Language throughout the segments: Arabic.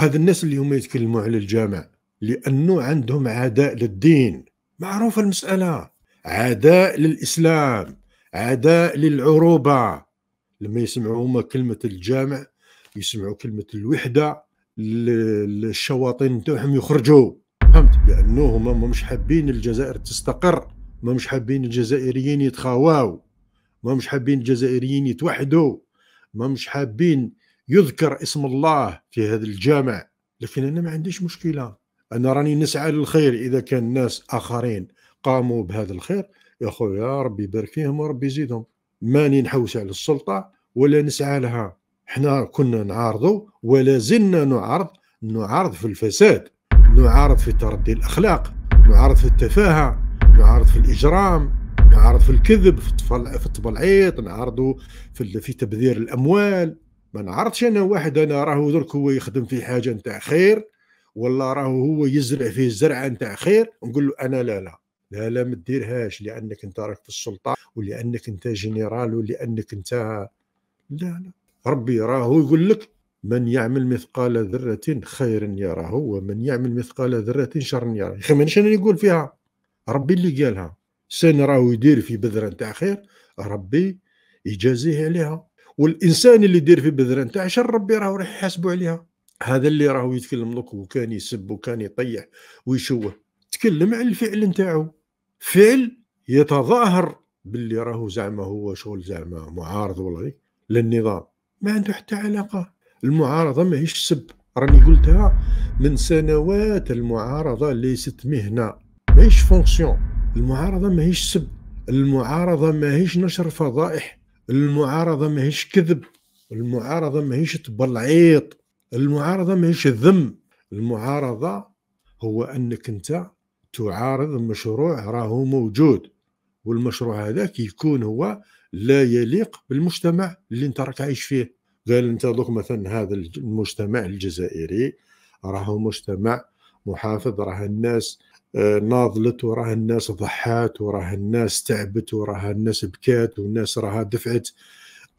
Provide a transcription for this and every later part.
هذا الناس اللي هما يتكلموا على الجامع لانه عندهم عداء للدين معروفه المساله عداء للاسلام عداء للعروبه لما يسمعوا هما كلمه الجامع يسمعوا كلمه الوحده الشواطين تاعهم يخرجوا فهمت لانه هما مش حابين الجزائر تستقر ما مش حابين الجزائريين يتخاواو ما مش حابين الجزائريين يتوحدوا ما مش حابين يذكر اسم الله في هذا الجامع لكن انا ما عنديش مشكله انا راني نسعى للخير اذا كان ناس اخرين قاموا بهذا الخير يا خويا ربي يبارك فيهم وربي يزيدهم ماني نحوس على السلطه ولا نسعى لها احنا كنا نعارضوا ولا زلنا نعارض نعارض في الفساد نعارض في تردي الاخلاق نعارض في التفاهه نعارض في الاجرام نعارض في الكذب في التبلعيط نعارضوا في تبذير الاموال ما نعرفش انا واحد انا راهو درك هو يخدم في حاجه نتاع خير ولا راهو هو يزرع فيه الزرعه نتاع خير نقول له انا لا لا لا لا ما تديرهاش لانك انت راك في السلطه ولانك انت جنرال ولانك انت لا لا ربي راهو يقول لك من يعمل مثقال ذرة خير يراه ومن يعمل مثقال ذرة شر يراه يا اخي مانيش انا نقول فيها ربي اللي قالها سين راهو يدير في بذرة نتاع خير ربي يجازيه عليها والانسان اللي دير في بذره نتاع شر ربي راهو راح يحاسبوا عليها هذا اللي راهو يتكلم لك وكان يسب وكان يطيح ويشوه تكلم على الفعل نتاعو فعل يتظاهر باللي راهو زعما هو شغل زعما معارض ولا للنظام ما عنده حتى علاقه المعارضه ماهيش سب راني قلتها من سنوات المعارضه ليست مهنه ماهيش فونكسيون المعارضه ماهيش سب المعارضه ماهيش نشر فضائح المعارضه ماهيش كذب المعارضه ماهيش تبلعيط المعارضه ماهيش ذم المعارضه هو انك انت تعارض مشروع راهو موجود والمشروع هذاك يكون هو لا يليق بالمجتمع اللي انت راك عايش فيه قال انت دوك مثلا هذا المجتمع الجزائري راهو مجتمع محافظ راه الناس آه، ناضلت وراه الناس ضحات وراه الناس تعبت وراه الناس بكات والناس راها دفعت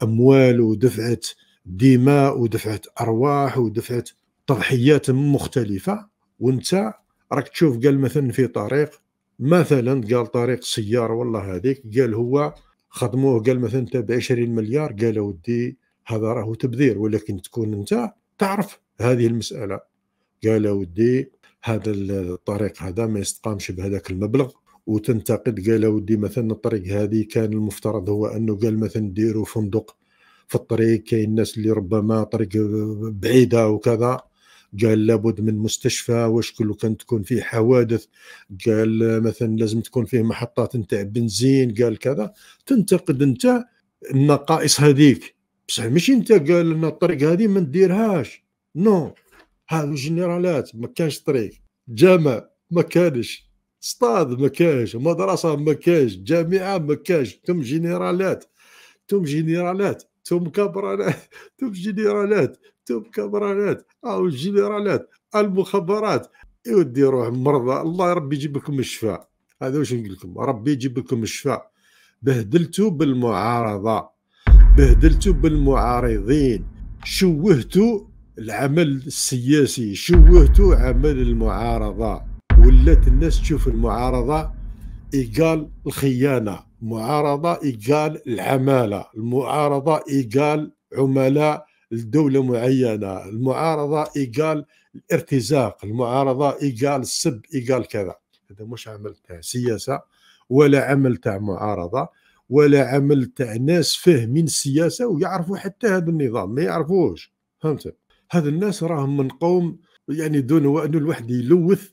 اموال ودفعت دماء ودفعت ارواح ودفعت تضحيات مختلفه وانت راك تشوف قال مثلا في طريق مثلا قال طريق سياره والله هذيك قال هو خدموه قال مثلا انت ب 20 مليار قال ودي هذا راهو تبذير ولكن تكون انت تعرف هذه المساله قال ودي هذا الطريق هذا ما يستقامش بهذاك المبلغ وتنتقد قال ودي مثلا الطريق هذه كان المفترض هو انه قال مثلا ديروا فندق في الطريق كاين الناس اللي ربما طريق بعيده وكذا قال لابد من مستشفى واش كل كان تكون فيه حوادث قال مثلا لازم تكون فيه محطات نتاع بنزين قال كذا تنتقد انت النقائص هذيك بصح ماشي انت قال ان الطريق هذه ما نديرهاش نو no. ها الجنرالات ما كانش طريق جامع ما كانش استاد ما كانش مدرسه ما كانش جامعه ما كانش تم جنرالات تم جنرالات تم كبرانات تم جنرالات تم كبرانات او جنرالات المخابرات يودي روح مرضى الله ربي يجيب لكم الشفاء هذا واش نقول لكم ربي يجيب لكم الشفاء بهدلتوا بالمعارضه بهدلتوا بالمعارضين شوهتوا العمل السياسي شوهتو عمل المعارضة ولات الناس تشوف المعارضة إيقال الخيانة معارضة إيقال العمالة المعارضة إيقال عملاء لدولة معينة المعارضة إيقال الارتزاق المعارضة إيقال السب إيقال كذا هذا مش عمل تاع سياسة ولا عمل تاع معارضة ولا عمل تاع ناس فاهمين السياسة ويعرفوا حتى هذا النظام ما يعرفوش فهمت هذا الناس راهم من قوم يعني دون وأنه الواحد يلوث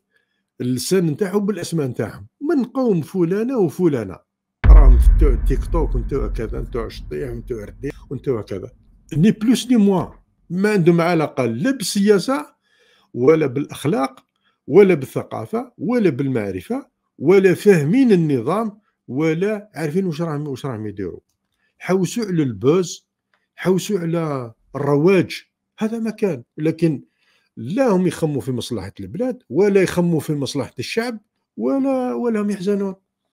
اللسان نتاعهم بالاسماء نتاعهم من قوم فلانه وفلانه راهم في تيك توك ونتو كذا نتاع شطيح ونتو رديح ونتو كذا ني بلوس ني موا ما عندهم علاقه لا بالسياسه ولا بالاخلاق ولا بالثقافه ولا بالمعرفه ولا فاهمين النظام ولا عارفين واش راهم واش راهم يديروا حوسوا على البوز حوسوا على الرواج هذا مكان لكن لا هم يخموا في مصلحه البلاد ولا يخموا في مصلحه الشعب ولا ولا هم يحزنون